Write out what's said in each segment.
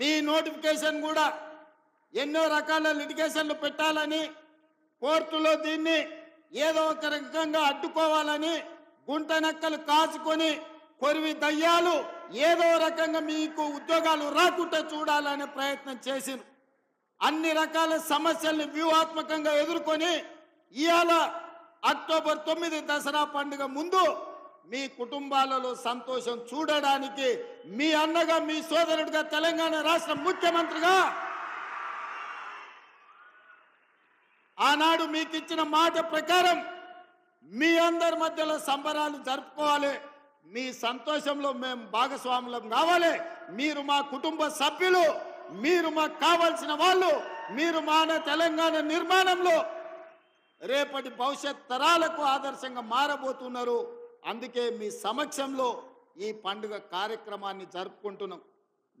మీ notification కూడా ఎన్నో రకాల లిటిగేషన్లు పెట్టాలని కోర్టులో దీన్ని ఏదో ఒక రకంగా అడ్డుకోవాలని గుంటనక్కలు కాచుకొని కొరివి దయ్యాలు ఏదో రకంగా మీకు ఉద్యోగాలు రాకుండా చూడాలనే ప్రయత్నం చేసిన అన్ని రకాల సమస్యల్ని వ్యూహాత్మకంగా ఎదుర్కొని ఇవాళ అక్టోబర్ తొమ్మిది దసరా పండుగ ముందు మీ కుటుంబాలలో సంతోషం చూడడానికి మీ అన్నగా మీ సోదరుడిగా తెలంగాణ రాష్ట్ర ముఖ్యమంత్రిగా ఆనాడు మీకు ఇచ్చిన మాట ప్రకారం మీ అందరి మధ్యలో సంబరాలు జరుపుకోవాలి మీ సంతోషంలో మేము భాగస్వాములం కావాలి మీరు మా కుటుంబ సభ్యులు మీరు మాకు కావాల్సిన వాళ్ళు మీరు మాన తెలంగాణ నిర్మాణంలో రేపటి భవిష్యత్ తరాలకు ఆదర్శంగా మారబోతున్నారు అందుకే మీ సమక్షంలో ఈ పండుగ కార్యక్రమాన్ని జరుపుకుంటున్నాం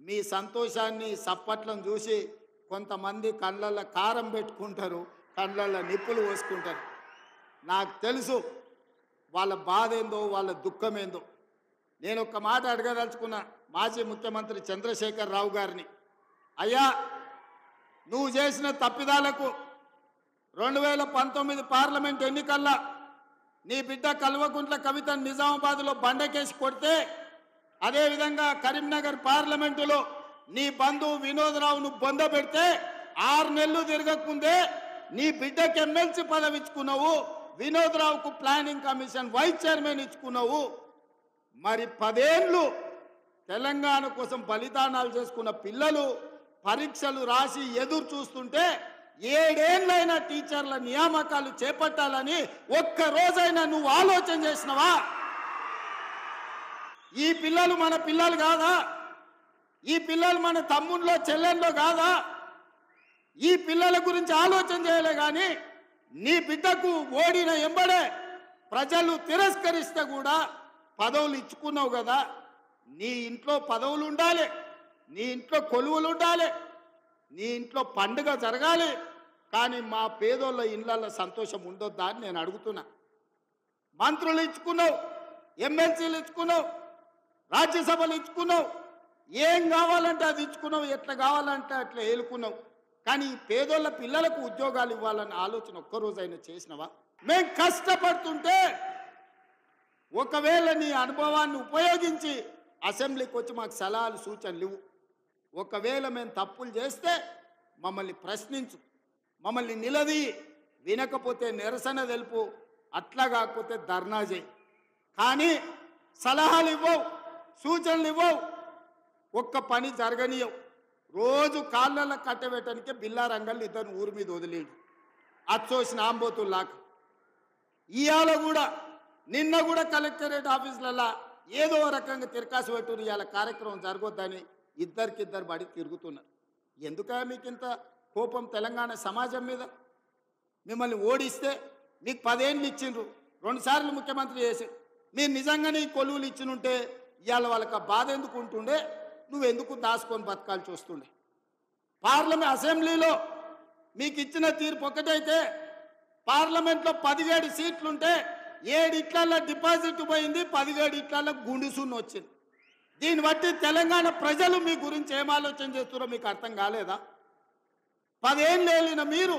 మీ సంతోషాన్ని సప్పట్లను చూసి కొంతమంది కళ్ళల్లో కారం పెట్టుకుంటారు కళ్ళల్లో నిప్పులు పోసుకుంటారు నాకు తెలుసు వాళ్ళ బాధ ఏందో వాళ్ళ దుఃఖం ఏందో నేను ఒక మాట అడగదలుచుకున్నా మాజీ ముఖ్యమంత్రి చంద్రశేఖర్ రావు గారిని అయ్యా నువ్వు చేసిన తప్పిదాలకు రెండు వేల పంతొమ్మిది పార్లమెంట్ ఎన్నికల్లో నీ బిడ్డ కల్వకుంట్ల కవిత నిజామాబాద్లో బండకేసి కొడితే అదేవిధంగా కరీంనగర్ పార్లమెంటులో నీ బంధువు వినోదరావును బొంద పెడితే ఆరు నెలలు తిరగకుందే నీ బిడ్డకి ఎమ్మెల్సీ పదవి ఇచ్చుకున్నావు వినోదరావుకు ప్లానింగ్ కమిషన్ వైస్ చైర్మన్ ఇచ్చుకున్నావు మరి పదేళ్ళు తెలంగాణ కోసం బలిదానాలు చేసుకున్న పిల్లలు పరీక్షలు రాసి ఎదురు చూస్తుంటే ఏడేళ్ళైనా టీచర్ల నియామకాలు చేపట్టాలని ఒక్క రోజైనా నువ్వు ఆలోచన చేసినవా ఈ పిల్లలు మన పిల్లలు కాదా ఈ పిల్లలు మన తమ్ముళ్ళో చెల్లెల్లో కాదా ఈ పిల్లల గురించి ఆలోచన చేయలే కానీ నీ బిడ్డకు ఓడిన ఎంబడే ప్రజలు తిరస్కరిస్తే కూడా పదవులు ఇచ్చుకున్నావు కదా నీ ఇంట్లో పదవులు ఉండాలి నీ ఇంట్లో కొలువులు ఉండాలి నీ ఇంట్లో పండుగ జరగాలి కానీ మా పేదోళ్ళ ఇళ్ళల్లో సంతోషం ఉండొద్దా అని నేను అడుగుతున్నా మంత్రులు ఇచ్చుకున్నావు ఎమ్మెల్సీలు ఇచ్చుకున్నావు రాజ్యసభలు ఇచ్చుకున్నావు ఏం కావాలంటే అది ఇచ్చుకున్నావు ఎట్లా కావాలంటే అట్లా ఏలుకున్నావు కానీ ఈ పేదోళ్ళ పిల్లలకు ఉద్యోగాలు ఇవ్వాలన్న ఆలోచన ఒక్కరోజైనా చేసినవా మేము కష్టపడుతుంటే ఒకవేళ నీ అనుభవాన్ని ఉపయోగించి అసెంబ్లీకి వచ్చి మాకు సలహాలు సూచనలు ఇవ్వు ఒకవేళ మేము తప్పులు చేస్తే మమ్మల్ని ప్రశ్నించు మమ్మల్ని నిలది వినకపోతే నిరసన తెలుపు అట్లా కాకపోతే ధర్నా చేయి కానీ సలహాలు ఇవ్వవు సూచనలు ఇవ్వవు ఒక్క పని జరగనీయవు రోజు కాళ్ళలో కట్టబెట్టడానికి బిల్లారంగల్ ఇద్దరు ఊరి మీద వదిలేడు అచ్చోసిన ఆంబోతుల్లాక ఇవాళ కూడా నిన్న కూడా కలెక్టరేట్ ఆఫీసులలో ఏదో రకంగా తిరకాసు పెట్టు ఇవాళ కార్యక్రమం జరగొద్దని ఇద్దరికిద్దరు బడి తిరుగుతున్నారు ఎందుక మీకు ఇంత కోపం తెలంగాణ సమాజం మీద మిమ్మల్ని ఓడిస్తే మీకు పదేళ్ళు ఇచ్చిండ్రు రెండుసార్లు ముఖ్యమంత్రి చేసి మీరు నిజంగానే ఈ కొలువులు ఇచ్చినుంటే ఇవాళ వాళ్ళకి బాధ ఎందుకు ఉంటుండే ఎందుకు దాచుకొని బతకాల్సి వస్తుండే పార్లమెంట్ అసెంబ్లీలో మీకు ఇచ్చిన తీర్పు ఒకటైతే పార్లమెంట్లో పదిహేడు సీట్లుంటే ఏడిట్లలో డిపాజిట్ పోయింది పదిహేడు ఇట్లలో గుండుసూన్ వచ్చింది దీన్ని బట్టి తెలంగాణ ప్రజలు మీ గురించి ఏం ఆలోచన చేస్తున్నారో మీకు అర్థం కాలేదా పదేళ్ళు వెళ్ళిన మీరు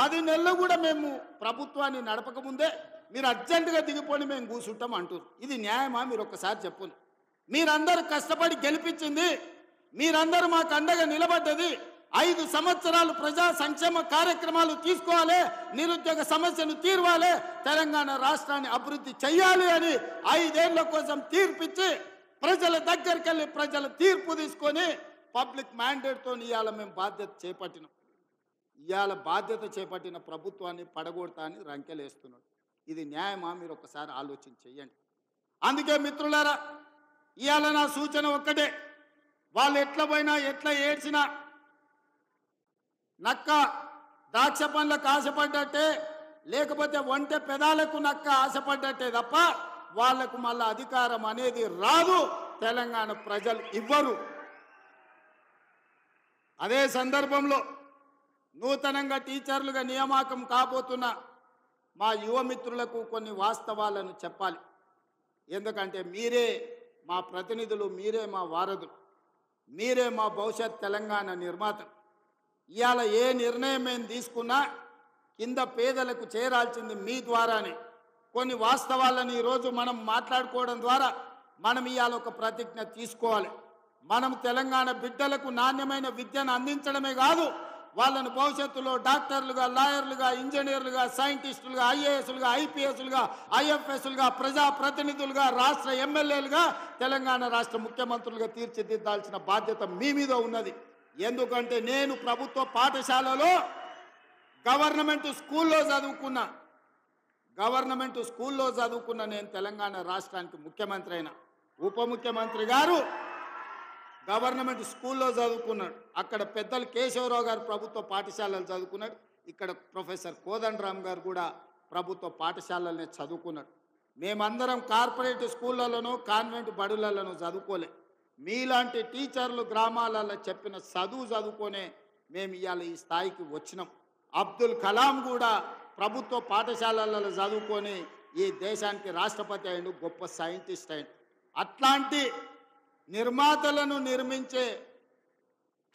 పది నెలలు కూడా మేము ప్రభుత్వాన్ని నడపకముందే మీరు అర్జెంటుగా దిగిపోయి మేము కూర్చుంటాం అంటారు ఇది న్యాయమా మీరు ఒకసారి చెప్పును మీరందరూ కష్టపడి గెలిపించింది మీరందరూ మాకు అండగా నిలబడ్డది ఐదు సంవత్సరాలు ప్రజా సంక్షేమ కార్యక్రమాలు తీసుకోవాలి నిరుద్యోగ సమస్యను తీర్వాలి తెలంగాణ రాష్ట్రాన్ని అభివృద్ధి చేయాలి అని ఐదేళ్ల కోసం తీర్పిచ్చి ప్రజల దగ్గరికి వెళ్ళి ప్రజల తీర్పు తీసుకొని పబ్లిక్ మ్యాండేట్తో ఇవాళ మేము బాధ్యత చేపట్టినాం ఇవాళ బాధ్యత చేపట్టిన ప్రభుత్వాన్ని పడగొడతా అని రంకెలేస్తున్నాడు ఇది న్యాయమా మీరు ఒకసారి ఆలోచన చేయండి అందుకే మిత్రులారా ఇవాళ నా సూచన ఒక్కటే వాళ్ళు ఎట్లా పోయినా ఎట్లా ఏడ్చినా నక్క ద్రాక్ష పండ్లకు ఆశపడ్డట్టే లేకపోతే వంట పెదాలకు నక్క ఆశపడ్డట్టే తప్ప వాళ్లకు మళ్ళీ అధికారం అనేది రాదు తెలంగాణ ప్రజలు ఇవ్వరు అదే సందర్భంలో నూతనంగా టీచర్లుగా నియామకం కాబోతున్న మా యువమిత్రులకు కొన్ని వాస్తవాలను చెప్పాలి ఎందుకంటే మీరే మా ప్రతినిధులు మీరే మా వారధులు మీరే మా భవిష్యత్ తెలంగాణ నిర్మాత ఇవాళ ఏ నిర్ణయం మేము తీసుకున్నా కింద పేదలకు చేరాల్సింది మీ ద్వారానే కొన్ని వాస్తవాలను ఈరోజు మనం మాట్లాడుకోవడం ద్వారా మనం ఇవాళ ఒక ప్రతిజ్ఞ తీసుకోవాలి మనం తెలంగాణ బిడ్డలకు నాణ్యమైన విద్యను అందించడమే కాదు వాళ్ళను భవిష్యత్తులో డాక్టర్లుగా లాయర్లుగా ఇంజనీర్లుగా సైంటిస్టులుగా ఐఏఎస్లుగా ఐపీఎస్లుగా ఐఎఫ్ఎస్లుగా ప్రజాప్రతినిధులుగా రాష్ట్ర ఎమ్మెల్యేలుగా తెలంగాణ రాష్ట్ర ముఖ్యమంత్రులుగా తీర్చిదిద్దాల్సిన బాధ్యత మీ మీద ఉన్నది ఎందుకంటే నేను ప్రభుత్వ పాఠశాలలో గవర్నమెంట్ స్కూల్లో చదువుకున్నా గవర్నమెంట్ స్కూల్లో చదువుకున్న నేను తెలంగాణ రాష్ట్రానికి ముఖ్యమంత్రి అయినా ఉప ముఖ్యమంత్రి గారు గవర్నమెంట్ స్కూల్లో చదువుకున్నాడు అక్కడ పెద్దలు కేశవరావు గారు ప్రభుత్వ పాఠశాలలు చదువుకున్నాడు ఇక్కడ ప్రొఫెసర్ కోదండరామ్ గారు కూడా ప్రభుత్వ పాఠశాలలనే చదువుకున్నాడు మేమందరం కార్పొరేట్ స్కూళ్ళలోనూ కాన్వెంట్ బడులలోనూ చదువుకోలే మీలాంటి టీచర్లు గ్రామాలలో చెప్పిన చదువు చదువుకొనే మేము ఇవాళ ఈ స్థాయికి వచ్చినాం అబ్దుల్ కలాం కూడా ప్రభుత్వ పాఠశాలలలో చదువుకొని ఈ దేశానికి రాష్ట్రపతి అయిన గొప్ప సైంటిస్ట్ అయిన అట్లాంటి నిర్మాతలను నిర్మించే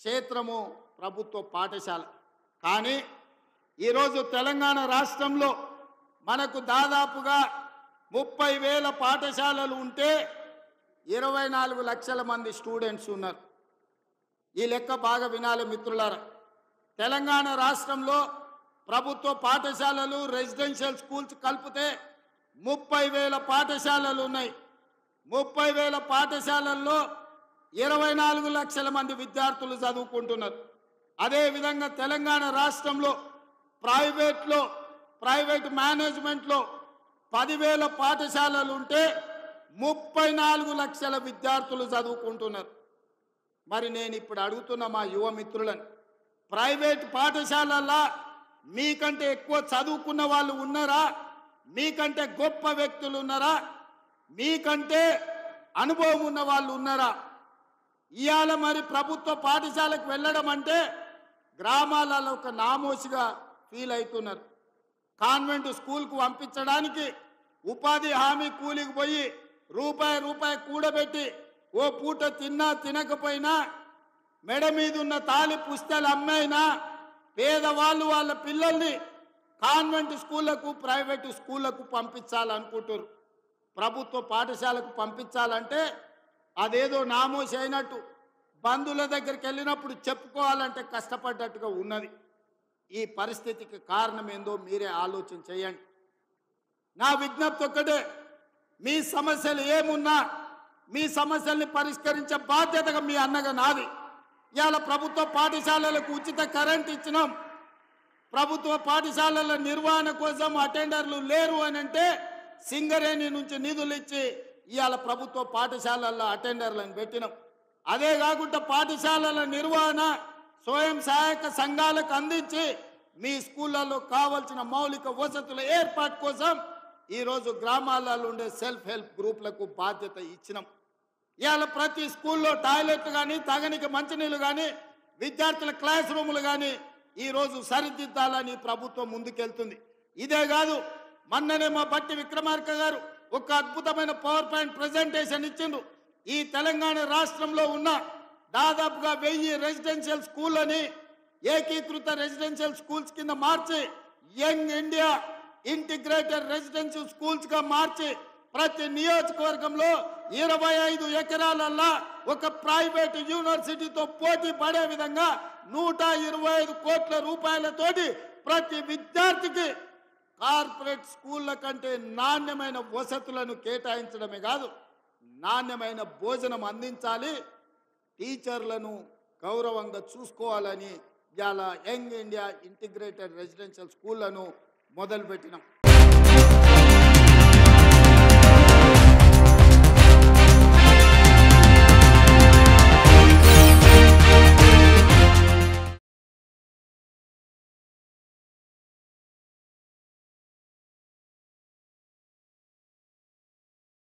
క్షేత్రము ప్రభుత్వ పాఠశాల కానీ ఈరోజు తెలంగాణ రాష్ట్రంలో మనకు దాదాపుగా ముప్పై వేల పాఠశాలలు ఉంటే ఇరవై నాలుగు లక్షల మంది స్టూడెంట్స్ ఉన్నారు ఈ లెక్క బాగా వినాలి మిత్రులారా తెలంగాణ రాష్ట్రంలో ప్రభుత్వ పాఠశాలలు రెసిడెన్షియల్ స్కూల్స్ కలిపితే ముప్పై వేల పాఠశాలలు ఉన్నాయి ముప్పై వేల పాఠశాలల్లో ఇరవై నాలుగు లక్షల మంది విద్యార్థులు చదువుకుంటున్నారు అదేవిధంగా తెలంగాణ రాష్ట్రంలో ప్రైవేట్లో ప్రైవేట్ మేనేజ్మెంట్లో పదివేల పాఠశాలలు ఉంటే ముప్పై నాలుగు లక్షల విద్యార్థులు చదువుకుంటున్నారు మరి నేను ఇప్పుడు అడుగుతున్న మా యువ మిత్రులను ప్రైవేట్ పాఠశాలల్లో మీకంటే ఎక్కువ చదువుకున్న వాళ్ళు ఉన్నారా మీకంటే గొప్ప వ్యక్తులు ఉన్నారా మీకంటే అనుభవం ఉన్న వాళ్ళు ఉన్నారా ఇవాళ మరి ప్రభుత్వ పాఠశాలకు వెళ్ళడం అంటే గ్రామాలలో ఒక నామోసిగా ఫీల్ అవుతున్నారు కాన్వెంట్ స్కూల్కు పంపించడానికి ఉపాధి హామీ కూలికి పోయి రూపాయి రూపాయి కూడబెట్టి ఓ పూట తిన్నా తినకపోయినా మెడ మీదున్న తాలి పుస్తలు అమ్మైనా పేదవాళ్ళు వాళ్ళ పిల్లల్ని కాన్వెంట్ స్కూళ్ళకు ప్రైవేటు స్కూళ్ళకు పంపించాలనుకుంటున్నారు ప్రభుత్వ పాఠశాలకు పంపించాలంటే అదేదో నామోస్ అయినట్టు బంధువుల దగ్గరికి వెళ్ళినప్పుడు చెప్పుకోవాలంటే కష్టపడ్డట్టుగా ఉన్నది ఈ పరిస్థితికి కారణం ఏందో మీరే ఆలోచన చేయండి నా విజ్ఞప్తి ఒక్కటే మీ సమస్యలు ఏమున్నా మీ సమస్యల్ని పరిష్కరించే బాధ్యతగా మీ అన్నగా నాది ఇవాళ ప్రభుత్వ పాఠశాలలకు ఉచిత కరెంట్ ఇచ్చినాం ప్రభుత్వ పాఠశాలల నిర్వహణ కోసం అటెండర్లు లేరు అని అంటే సింగరేణి నుంచి నిధులు ఇచ్చి ఇవాళ ప్రభుత్వ పాఠశాలల్లో అటెండర్లను పెట్టినాం అదే కాకుండా పాఠశాలల నిర్వహణ స్వయం సహాయక సంఘాలకు అందించి మీ స్కూళ్ళలో కావలసిన మౌలిక వసతుల ఏర్పాటు కోసం ఈరోజు గ్రామాలలో ఉండే సెల్ఫ్ హెల్ప్ గ్రూప్లకు బాధ్యత ఇచ్చినాం ఇవాళ ప్రతి స్కూల్లో టాయిలెట్లు కానీ తగనికి మంచినీళ్ళు కానీ విద్యార్థుల క్లాస్ రూములు కానీ ఈరోజు సరిదిద్దాలని ప్రభుత్వం ముందుకెళ్తుంది ఇదే కాదు మొన్ననే మా బట్టి విక్రమార్క గారు ఒక అద్భుతమైన పవర్ పాయింట్ ప్రజెంటేషన్ ఇచ్చిండు ఈ తెలంగాణ రాష్ట్రంలో ఉన్న దాదాపుగా వెయ్యి రెసిడెన్షియల్ స్కూళ్ళని ఏకీకృత రెసిడెన్షియల్ స్కూల్స్ కింద మార్చి యంగ్ ఇండియా ఇంటిగ్రేటెడ్ రెసిడెన్షియల్ స్కూల్స్గా మార్చి ప్రతి నియోజకవర్గంలో ఇరవై ఐదు ఎకరాలల్లా ఒక ప్రైవేట్ యూనివర్సిటీతో పోటీ పడే విధంగా నూట ఇరవై ఐదు కోట్ల రూపాయలతోటి ప్రతి విద్యార్థికి కార్పొరేట్ స్కూళ్ళ కంటే నాణ్యమైన వసతులను కేటాయించడమే కాదు నాణ్యమైన భోజనం అందించాలి టీచర్లను గౌరవంగా చూసుకోవాలని ఇవాళ యంగ్ ఇండియా ఇంటిగ్రేటెడ్ రెసిడెన్షియల్ స్కూళ్లను మొదలుపెట్టినాం